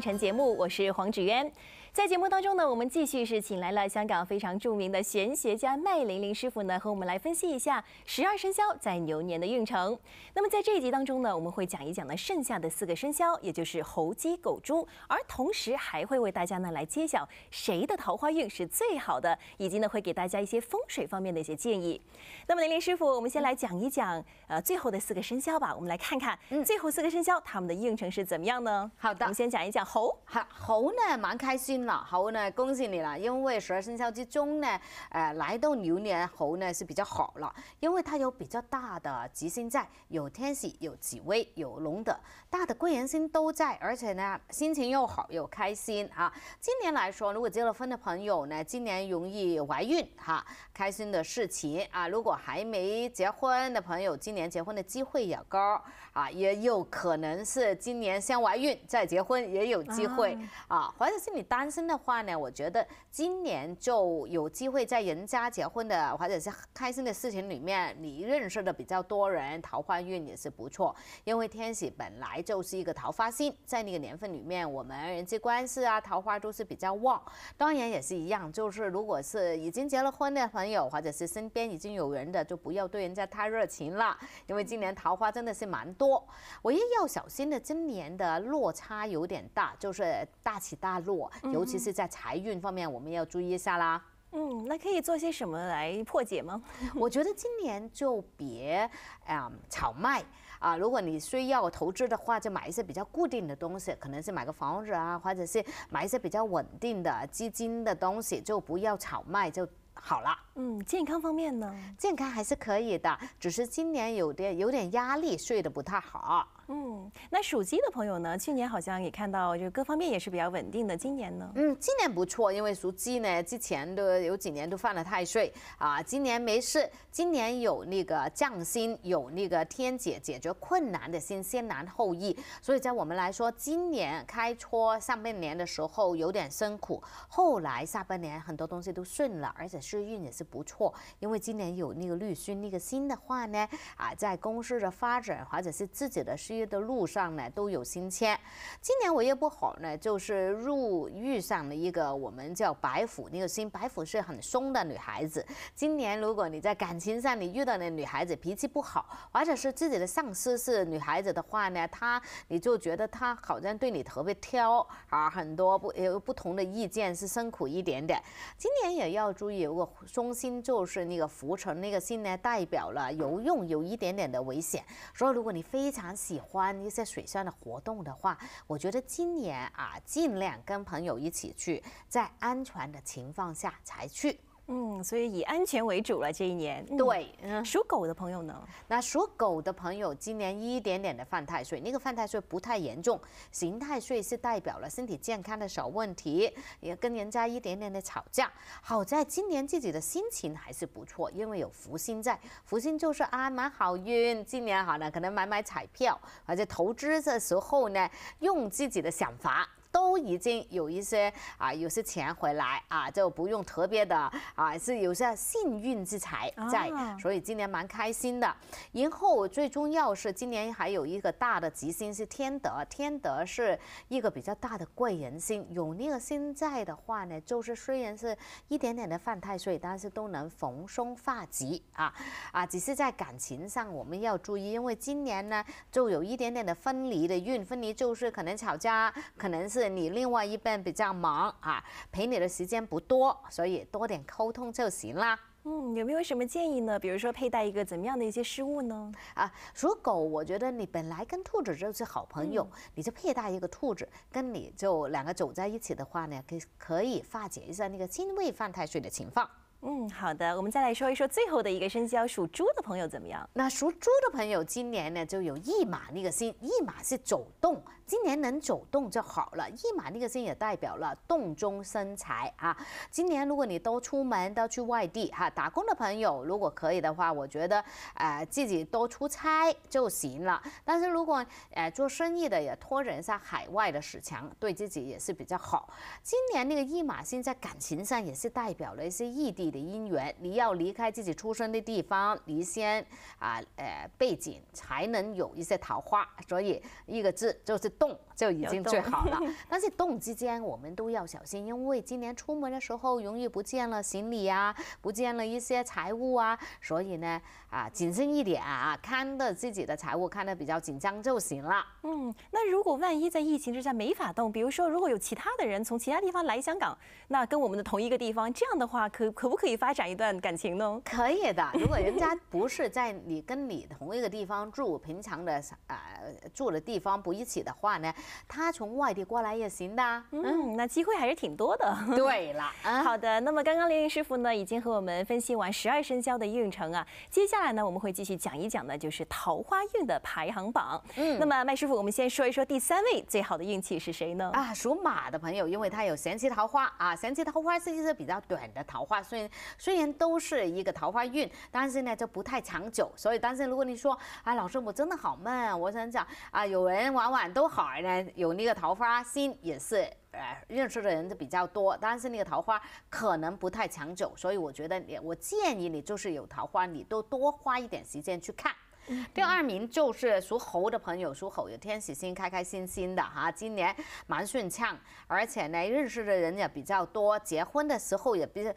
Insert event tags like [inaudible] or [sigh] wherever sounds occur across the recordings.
晨节目，我是黄芷渊。在节目当中呢，我们继续是请来了香港非常著名的玄学家麦玲玲师傅呢，和我们来分析一下十二生肖在牛年的运程。那么在这一集当中呢，我们会讲一讲呢剩下的四个生肖，也就是猴、鸡、狗、猪，而同时还会为大家呢来揭晓谁的桃花运是最好的，以及呢会给大家一些风水方面的一些建议。那么玲玲师傅，我们先来讲一讲呃最后的四个生肖吧，我们来看看最后四个生肖他们的运程是怎么样呢？好的，我们先讲一讲猴。好，猴呢蛮开心。猴呢，恭喜你了，因为十二生肖之中呢，呃，来到牛年猴呢是比较好了，因为它有比较大的吉星在，有天喜，有紫薇，有龙的大的贵人星都在，而且呢心情又好，又开心啊。今年来说，如果结了婚的朋友呢，今年容易怀孕哈，开心的事情啊。如果还没结婚的朋友，今年结婚的机会也高啊，也有可能是今年先怀孕再结婚也有机会啊。怀者是你单。单身的话呢，我觉得今年就有机会在人家结婚的或者是开心的事情里面，你认识的比较多人，桃花运也是不错。因为天喜本来就是一个桃花星，在那个年份里面，我们人际关系啊桃花都是比较旺。当然也是一样，就是如果是已经结了婚的朋友，或者是身边已经有人的，就不要对人家太热情了，因为今年桃花真的是蛮多。唯一要小心的，今年的落差有点大，就是大起大落。尤其是在财运方面，我们要注意一下啦。嗯，那可以做些什么来破解吗？[laughs] 我觉得今年就别啊炒卖啊，如果你需要投资的话，就买一些比较固定的东西，可能是买个房子啊，或者是买一些比较稳定的基金的东西，就不要炒卖就好了。嗯，健康方面呢？健康还是可以的，只是今年有点有点压力，睡得不太好。嗯，那属鸡的朋友呢？去年好像也看到，就各方面也是比较稳定的。今年呢？嗯，今年不错，因为属鸡呢，之前的有几年都犯了太岁啊，今年没事。今年有那个降心，有那个天解解决困难的心，先难后易。所以在我们来说，今年开初上半年的时候有点辛苦，后来下半年很多东西都顺了，而且事业也是不错。因为今年有那个绿须那个星的话呢，啊，在公司的发展或者是自己的事。业。的路上呢都有新签，今年我也不好呢，就是入遇上了一个我们叫白虎那个星，白虎是很凶的女孩子。今年如果你在感情上你遇到那女孩子脾气不好，或者是自己的上司是女孩子的话呢，她你就觉得她好像对你特别挑啊，很多不有不同的意见是辛苦一点点。今年也要注意有个凶星，就是那个浮尘那个星呢，代表了有用有一点点的危险。所以如果你非常喜欢，欢一些水上的活动的话，我觉得今年啊，尽量跟朋友一起去，在安全的情况下才去。嗯，所以以安全为主了。这一年，对，嗯、属狗的朋友呢？那属狗的朋友今年一点点的犯太岁，那个犯太岁不太严重，刑太岁是代表了身体健康的小问题，也跟人家一点点的吵架。好在今年自己的心情还是不错，因为有福星在，福星就是啊，蛮好运。今年好了，可能买买彩票，或者投资的时候呢，用自己的想法。都已经有一些啊，有些钱回来啊，就不用特别的啊，是有些幸运之财在，所以今年蛮开心的。然后最重要是今年还有一个大的吉星是天德，天德是一个比较大的贵人星。有那个星在的话呢，就是虽然是一点点的犯太岁，但是都能逢凶化吉啊啊，只是在感情上我们要注意，因为今年呢就有一点点的分离的运，分离就是可能吵架，可能是。你另外一半比较忙啊，陪你的时间不多，所以多点沟通就行啦。嗯，有没有什么建议呢？比如说佩戴一个怎么样的一些饰物呢？啊，属狗，我觉得你本来跟兔子就是好朋友，你就佩戴一个兔子，跟你就两个走在一起的话呢，可以可以化解一下那个金位犯太岁的情况。嗯，好的，我们再来说一说最后的一个生肖属猪的朋友怎么样？那属猪的朋友今年呢，就有一马那个心，一马是走动。今年能走动就好了，一马那个星也代表了动中生财啊。今年如果你都出门，都去外地哈，打工的朋友如果可以的话，我觉得呃自己多出差就行了。但是如果呃做生意的也托人在海外的使强，对自己也是比较好。今年那个一马星在感情上也是代表了一些异地的姻缘，你要离开自己出生的地方，离先啊呃背景才能有一些桃花。所以一个字就是。动就已经最好了，[laughs] 但是动之间我们都要小心，因为今年出门的时候容易不见了行李啊，不见了一些财物啊，所以呢，啊，谨慎一点啊，看的自己的财物看的比较紧张就行了。嗯，那如果万一在疫情之下没法动，比如说如果有其他的人从其他地方来香港，那跟我们的同一个地方这样的话，可可不可以发展一段感情呢？可以的，如果人家不是在你跟你同一个地方住，平常的啊。住的地方不一起的话呢，他从外地过来也行的。嗯，那机会还是挺多的。对了，[laughs] 好的。那么刚刚林玲师傅呢已经和我们分析完十二生肖的运程啊，接下来呢我们会继续讲一讲呢就是桃花运的排行榜。嗯，那么麦师傅，我们先说一说第三位最好的运气是谁呢？啊，属马的朋友，因为他有神奇桃花啊，神奇桃花是一是比较短的桃花，虽然虽然都是一个桃花运，但是呢就不太长久。所以，但是如果你说啊，老师我真的好闷，我想想。啊，有人往往都好呢，有那个桃花心也是，呃，认识的人就比较多，但是那个桃花可能不太长久，所以我觉得你，我建议你就是有桃花，你都多花一点时间去看。第二名就是属猴的朋友，属猴有天喜星，开开心心的哈，今年蛮顺畅，而且呢，认识的人也比较多，结婚的时候也比认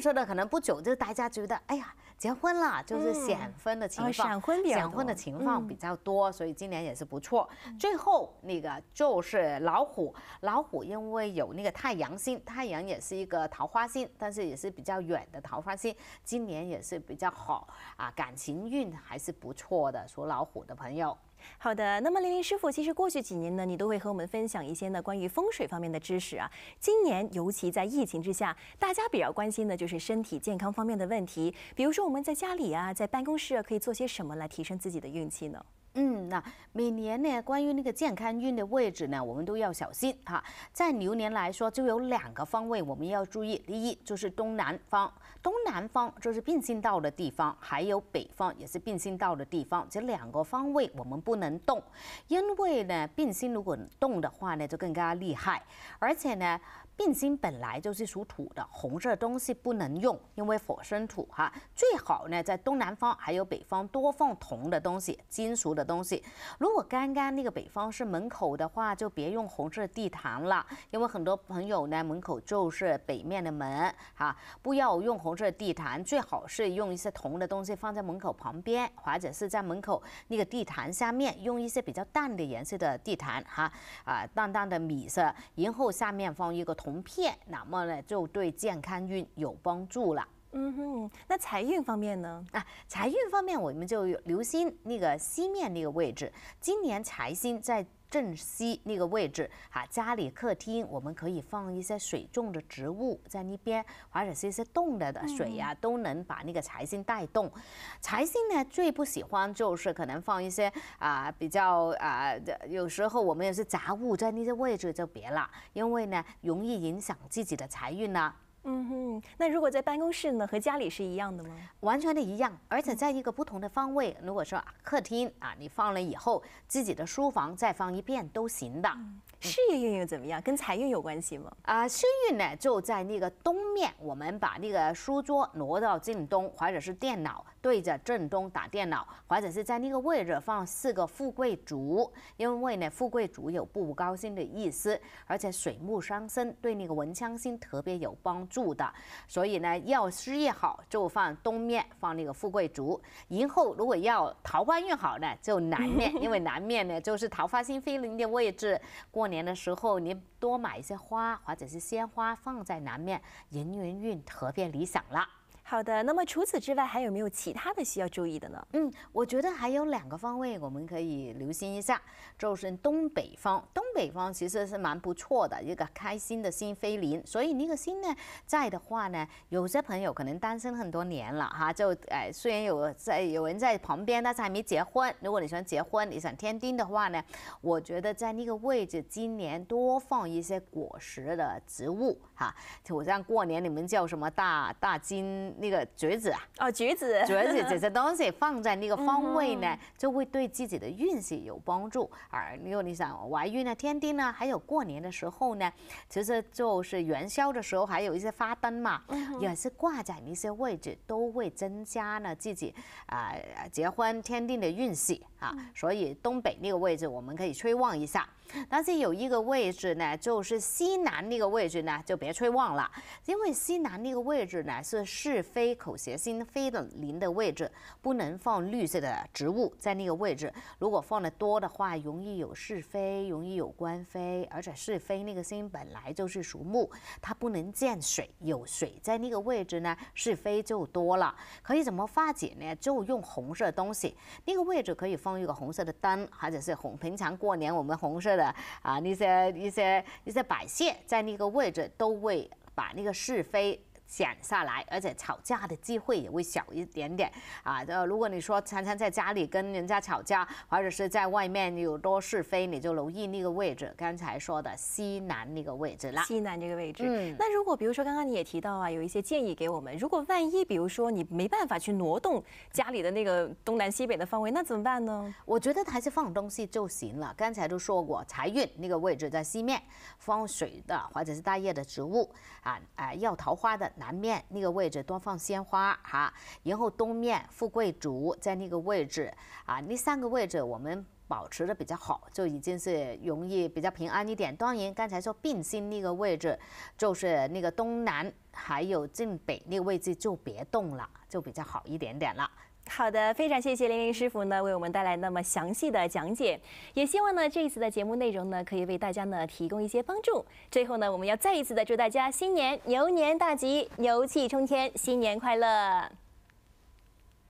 识的可能不久就大家觉得，哎呀。结婚了，就是闪婚的情，闪婚闪婚的情况比较多，所以今年也是不错。最后那个就是老虎，老虎因为有那个太阳星，太阳也是一个桃花星，但是也是比较远的桃花星，今年也是比较好啊，感情运还是不错的，属老虎的朋友。好的，那么林林师傅，其实过去几年呢，你都会和我们分享一些呢关于风水方面的知识啊。今年尤其在疫情之下，大家比较关心的就是身体健康方面的问题。比如说我们在家里啊，在办公室啊，可以做些什么来提升自己的运气呢？嗯，那每年呢，关于那个健康运的位置呢，我们都要小心哈。在牛年来说，就有两个方位我们要注意，第一就是东南方，东南方就是并星道的地方，还有北方也是并星道的地方，这两个方位我们不能动，因为呢，并星如果动的话呢，就更加厉害，而且呢。印星本来就是属土的，红色东西不能用，因为火生土哈。最好呢在东南方还有北方多放铜的东西，金属的东西。如果刚刚那个北方是门口的话，就别用红色地毯了，因为很多朋友呢门口就是北面的门哈，不要用红色地毯，最好是用一些铜的东西放在门口旁边，或者是在门口那个地毯下面用一些比较淡的颜色的地毯哈，啊淡淡的米色，然后下面放一个铜。红片，那么呢，就对健康运有帮助了。嗯哼，那财运方面呢？啊，财运方面，我们就留心那个西面那个位置。今年财星在。正西那个位置哈，家里客厅我们可以放一些水种的植物在那边，或者是一些动的的水呀，都能把那个财星带动。财星呢最不喜欢就是可能放一些啊比较啊，有时候我们有些杂物在那些位置就别了，因为呢容易影响自己的财运呢。嗯哼，那如果在办公室呢？和家里是一样的吗？完全的一样，而且在一个不同的方位。如果说客厅啊，你放了以后，自己的书房再放一遍都行的。事业运又怎么样？跟财运有关系吗？啊，事业呢就在那个东面，我们把那个书桌挪到正东，或者是电脑对着正东打电脑，或者是在那个位置放四个富贵竹，因为呢富贵竹有步步高升的意思，而且水木双生，对那个文昌星特别有帮助的。所以呢要事业好就放东面放那个富贵竹，以后如果要桃花运好呢就南面，因为南面呢就是桃花星飞临的位置，过。年的时候，您多买一些花或者是鲜花放在南面，人云运，特变理想了。好的，那么除此之外还有没有其他的需要注意的呢？嗯，我觉得还有两个方位我们可以留心一下，就是东北方。东北方其实是蛮不错的，一个开心的心飞临。所以那个心呢在的话呢，有些朋友可能单身很多年了哈，就哎虽然有在有人在旁边，但是还没结婚。如果你想结婚，你想添丁的话呢，我觉得在那个位置今年多放一些果实的植物哈，就像过年你们叫什么大大金。那个橘子啊，哦，橘子，橘子 [laughs] 这些东西放在那个方位呢，就会对自己的运势有帮助。而如果你想怀孕呢，添丁呢，还有过年的时候呢，其实就是元宵的时候，还有一些发灯嘛，也是挂在那些位置，都会增加呢自己啊结婚添丁的运势啊。所以东北那个位置我们可以催旺一下，但是有一个位置呢，就是西南那个位置呢，就别催旺了，因为西南那个位置呢是是。非口斜心非的零的位置不能放绿色的植物在那个位置，如果放的多的话，容易有是非，容易有关非，而且是非那个心本来就是属木，它不能见水，有水在那个位置呢，是非就多了。可以怎么化解呢？就用红色东西，那个位置可以放一个红色的灯，或者是红。平常过年我们红色的啊那些一些一些摆件在那个位置都会把那个是非。减下来，而且吵架的机会也会小一点点啊。呃，如果你说常常在家里跟人家吵架，或者是在外面有多是非，你就留意那个位置，刚才说的西南那个位置啦。西南这个位置，嗯。那如果比如说刚刚你也提到啊，有一些建议给我们，如果万一比如说你没办法去挪动家里的那个东南西北的方位，那怎么办呢？我觉得还是放东西就行了。刚才都说过，财运那个位置在西面，放水的或者是大叶的植物啊，啊，要桃花的。南面那个位置多放鲜花哈，然后东面富贵竹在那个位置啊，那三个位置我们保持的比较好，就已经是容易比较平安一点。当然刚才说并心那个位置，就是那个东南还有正北那个位置就别动了，就比较好一点点了。好的，非常谢谢林林师傅呢，为我们带来那么详细的讲解。也希望呢，这一次的节目内容呢，可以为大家呢提供一些帮助。最后呢，我们要再一次的祝大家新年牛年大吉，牛气冲天，新年快乐。